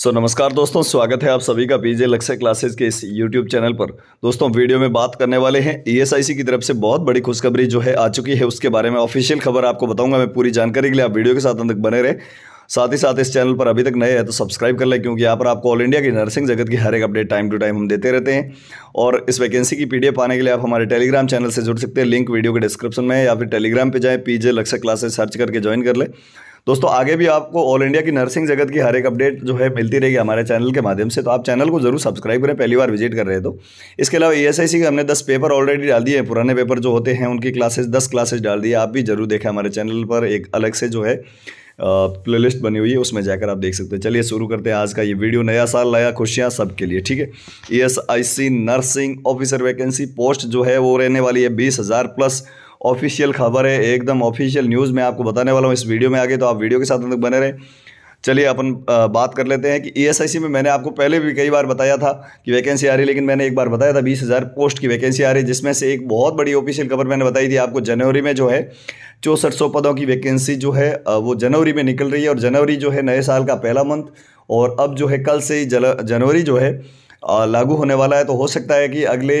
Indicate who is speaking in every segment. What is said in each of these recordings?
Speaker 1: सो so, नमस्कार दोस्तों स्वागत है आप सभी का पीजे लक्ष्य क्लासेस के इस यूट्यूब चैनल पर दोस्तों वीडियो में बात करने वाले हैं ईएसआईसी e की तरफ से बहुत बड़ी खुशखबरी जो है आ चुकी है उसके बारे में ऑफिशियल खबर आपको बताऊंगा मैं पूरी जानकारी के लिए आप वीडियो के साथ अंत तक बने रहे साथ ही साथ इस चैनल पर अभी तक नए हैं तो सब्सक्राइब कर लें क्योंकि यहाँ पर आपको ऑल इंडिया की नर्सिंग जगत की हर एक अपडेट टाइम टू टाइम हम देते रहते हैं और इस वैकेंसी की पीडीएफ पाने के लिए आप हमारे टेलीग्राम चैनल से जुड़ सकते हैं लिंक वीडियो के डिस्क्रिप्शन में या फिर टेलीग्राम पर जाएँ पीजे लक्ष्य क्लासेस सर्च करके ज्वाइन कर लें दोस्तों आगे भी आपको ऑल इंडिया की नर्सिंग जगत की हर एक अपडेट जो है मिलती रहेगी हमारे चैनल के माध्यम से तो आप चैनल को जरूर सब्सक्राइब करें पहली बार विजिट कर रहे तो इसके अलावा ई एस आई सी के हमने दस पेपर ऑलरेडी डाल दिए हैं पुराने पेपर जो होते हैं उनकी क्लासेस दस क्लासेस डाल दिए आप भी जरूर देखें हमारे चैनल पर एक अलग से जो है प्लेलिस्ट बनी हुई है उसमें जाकर आप देख सकते हैं चलिए शुरू करते हैं आज का ये वीडियो नया साल नया खुशियाँ सबके लिए ठीक है E S I C nursing officer vacancy post जो है वो रहने वाली है बीस हज़ार प्लस ऑफिशियल खबर है एकदम ऑफिशियल न्यूज़ मैं आपको बताने वाला हूँ इस वीडियो में आगे तो आप वीडियो के साथ अंदर बने रहें चलिए अपन बात कर लेते हैं कि ईएसआईसी e में मैंने आपको पहले भी कई बार बताया था कि वैकेंसी आ रही है लेकिन मैंने एक बार बताया था बीस हज़ार पोस्ट की वैकेंसी आ रही है जिसमें से एक बहुत बड़ी ऑफिशियल खबर मैंने बताई थी आपको जनवरी में जो है चौंसठ सौ पदों की वैकेंसी जो है वो जनवरी में निकल रही है और जनवरी जो है नए साल का पहला मंथ और अब जो है कल से ही जनवरी जो है लागू होने वाला है तो हो सकता है कि अगले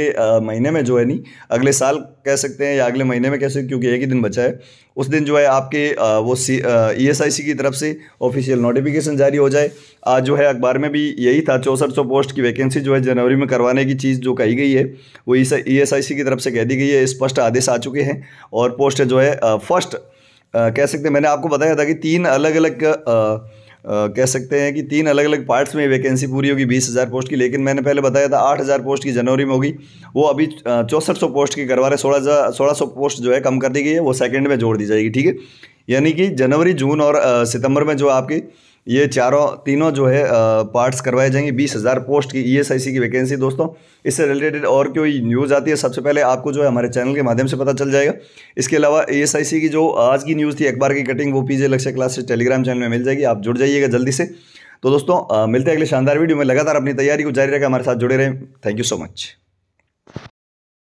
Speaker 1: महीने में जो है नहीं अगले साल कह सकते हैं या अगले महीने में कह सकते क्योंकि एक ही दिन बचा है उस दिन जो है आपके वो सी ई एस आई सी की तरफ से ऑफिशियल नोटिफिकेशन जारी हो जाए आज जो है अखबार में भी यही था चौंसठ सौ पोस्ट की वैकेंसी जो है जनवरी में करवाने की चीज़ जो कही गई है वो ई एस आई सी की तरफ से कह दी गई है स्पष्ट आदेश आ चुके हैं और पोस्ट जो है फर्स्ट कह सकते हैं मैंने आपको बताया था कि तीन अलग अलग कह सकते हैं कि तीन अलग अलग पार्ट्स में वैकेंसी पूरी होगी बीस हज़ार पोस्ट की लेकिन मैंने पहले बताया था आठ हज़ार पोस्ट की जनवरी में होगी वो अभी चौंसठ सौ पोस्ट की करवा रहे सोलह हज़ार सोलह सौ पोस्ट जो है कम कर दी गई है वो सेकंड में जोड़ दी जाएगी ठीक है यानी कि जनवरी जून और सितंबर में जो आपकी ये चारों तीनों जो है पार्ट्स करवाए जाएंगे बीस हज़ार पोस्ट की ईएसआईसी e की वैकेंसी दोस्तों इससे रिलेटेड और कोई न्यूज़ आती है सबसे पहले आपको जो है हमारे चैनल के माध्यम से पता चल जाएगा इसके अलावा ईएसआईसी e की जो आज की न्यूज़ थी अखबार की कटिंग वो पीजे लक्ष्य क्लास टेलीग्राम चैनल में मिल जाएगी आप जुड़ जाइएगा जल्दी से तो दोस्तों मिलते हैं अगले शानदार वीडियो में लगातार अपनी तैयारी को जारी रखें हमारे साथ जुड़े रहें थैंक यू सो मच